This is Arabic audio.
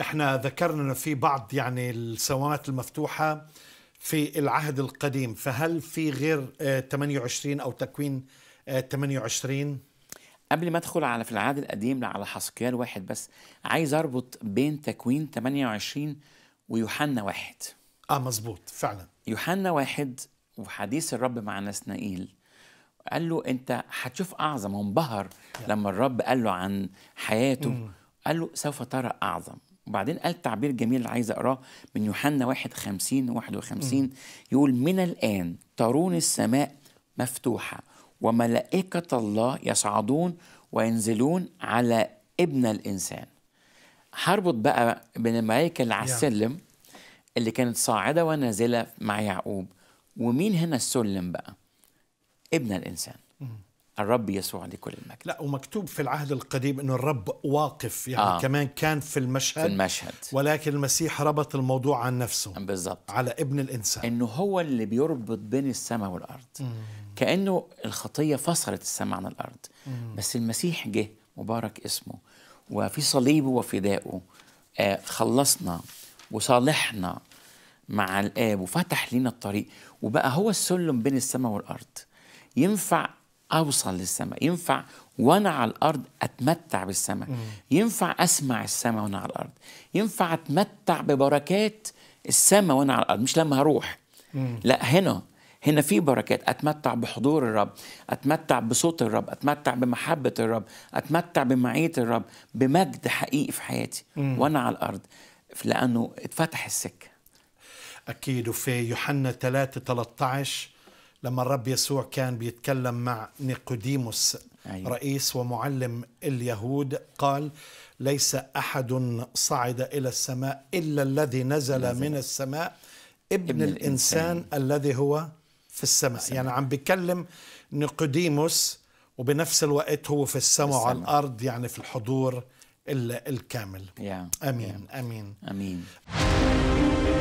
احنا ذكرنا في بعض يعني السوامات المفتوحه في العهد القديم فهل في غير 28 آه، او تكوين 28 آه، قبل ما ادخل على في العهد القديم على حسقيال واحد بس عايز اربط بين تكوين 28 ويوحنا واحد اه مظبوط فعلا يوحنا واحد وحديث الرب مع نسنائيل قال له انت هتشوف اعظم وانبهر لما الرب قال له عن حياته قال له سوف ترى اعظم وبعدين قال تعبير جميل اللي عايز اقراه من يوحنا خمسين واحد 51 يقول من الان ترون السماء مفتوحه وملائكه الله يصعدون وينزلون على ابن الانسان هربط بقى بين الملائكه اللي على السلم اللي كانت صاعده ونازله مع يعقوب ومين هنا السلم بقى ابن الانسان الرب يسوع لكل المجد لا ومكتوب في العهد القديم انه الرب واقف يعني آه. كمان كان في المشهد في المشهد ولكن المسيح ربط الموضوع عن نفسه بالظبط على ابن الإنسان أنه هو اللي بيربط بين السماء والأرض مم. كأنه الخطية فصلت السماء عن الأرض مم. بس المسيح جه مبارك اسمه وفي صليبه وفدائه آه خلصنا وصالحنا مع الآب وفتح لنا الطريق وبقى هو السلم بين السماء والأرض ينفع اوصل للسماء ينفع وانا على الارض اتمتع بالسماء ينفع اسمع السماء وانا على الارض ينفع اتمتع ببركات السماء وانا على الارض مش لما هروح مم. لا هنا هنا في بركات اتمتع بحضور الرب اتمتع بصوت الرب اتمتع بمحبه الرب اتمتع بمعيه الرب بمجد حقيقي في حياتي مم. وانا على الارض لانه اتفتح السكه اكيد وفي يوحنا 3 13 لما الرب يسوع كان بيتكلم مع نيقوديموس أيوة. رئيس ومعلم اليهود قال ليس أحد صعد إلى السماء إلا الذي نزل, نزل. من السماء ابن, ابن الإنسان, الإنسان الذي هو في السماء, السماء. يعني عم بيكلم نيقوديموس وبنفس الوقت هو في السماء, السماء. على الأرض يعني في الحضور الكامل yeah. أمين yeah. أمين أمين, أمين.